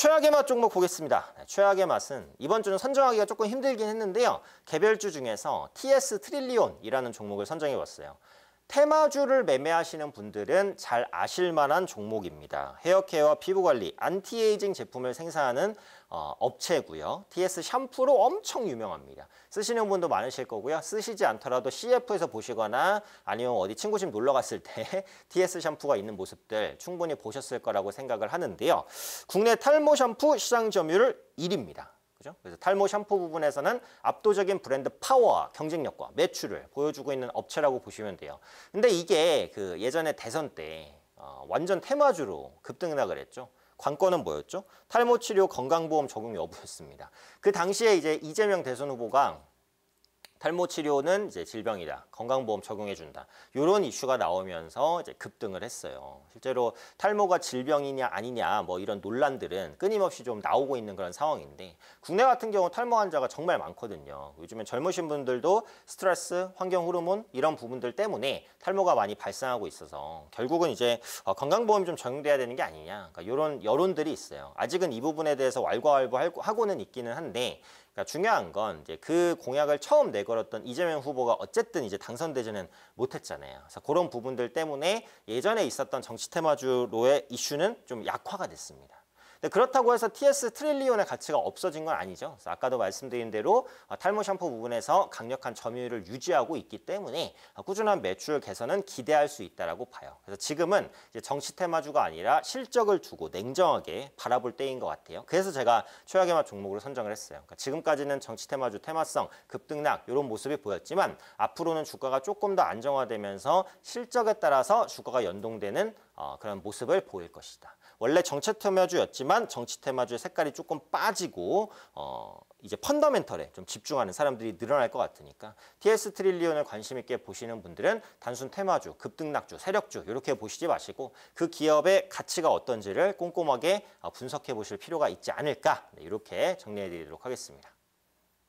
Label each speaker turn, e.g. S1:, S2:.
S1: 최악의 맛 종목 보겠습니다. 네, 최악의 맛은 이번 주는 선정하기가 조금 힘들긴 했는데요. 개별주 중에서 TS 트릴리온이라는 종목을 선정해봤어요. 테마주를 매매하시는 분들은 잘 아실 만한 종목입니다. 헤어케어 피부관리, 안티에이징 제품을 생산하는 어, 업체고요. TS 샴푸로 엄청 유명합니다. 쓰시는 분도 많으실 거고요. 쓰시지 않더라도 CF에서 보시거나 아니면 어디 친구 집 놀러 갔을 때 TS 샴푸가 있는 모습들 충분히 보셨을 거라고 생각을 하는데요. 국내 탈모 샴푸 시장 점유율 1위입니다. 그죠? 그래서 탈모 샴푸 부분에서는 압도적인 브랜드 파워와 경쟁력과 매출을 보여주고 있는 업체라고 보시면 돼요. 근데 이게 그 예전에 대선 때 어, 완전 테마주로 급등락을 했죠. 관건은 뭐였죠? 탈모 치료 건강보험 적용 여부였습니다. 그 당시에 이제 이재명 대선 후보가 탈모 치료는 이제 질병이다. 건강보험 적용해 준다. 이런 이슈가 나오면서 이제 급등을 했어요. 실제로 탈모가 질병이냐 아니냐 뭐 이런 논란들은 끊임없이 좀 나오고 있는 그런 상황인데 국내 같은 경우 탈모 환자가 정말 많거든요. 요즘에 젊으신 분들도 스트레스, 환경 호르몬 이런 부분들 때문에 탈모가 많이 발생하고 있어서 결국은 이제 어, 건강보험 좀 적용돼야 되는 게 아니냐. 그러니까 요런 여론들이 있어요. 아직은 이 부분에 대해서 왈가왈부하고는 있기는 한데 그러니까 중요한 건 이제 그 공약을 처음 내걸었던 이재명 후보가 어쨌든 이제 당선되지는 못했잖아요. 그래서 그런 부분들 때문에 예전에 있었던 정치 테마주로의 이슈는 좀 약화가 됐습니다. 네, 그렇다고 해서 TS 트릴리온의 가치가 없어진 건 아니죠. 아까도 말씀드린 대로 어, 탈모 샴푸 부분에서 강력한 점유율을 유지하고 있기 때문에 어, 꾸준한 매출 개선은 기대할 수 있다라고 봐요. 그래서 지금은 정치 테마주가 아니라 실적을 두고 냉정하게 바라볼 때인 것 같아요. 그래서 제가 최악의 맛 종목으로 선정을 했어요. 그러니까 지금까지는 정치 테마주 테마성 급등락 이런 모습이 보였지만 앞으로는 주가가 조금 더 안정화되면서 실적에 따라서 주가가 연동되는 어, 그런 모습을 보일 것이다. 원래 정치 테마주였지만 정치 테마주의 색깔이 조금 빠지고 어, 이제 펀더멘털에 좀 집중하는 사람들이 늘어날 것 같으니까 TS 트릴리온을 관심 있게 보시는 분들은 단순 테마주, 급등락주, 세력주 이렇게 보시지 마시고 그 기업의 가치가 어떤지를 꼼꼼하게 어, 분석해 보실 필요가 있지 않을까 네, 이렇게 정리해 드리도록 하겠습니다.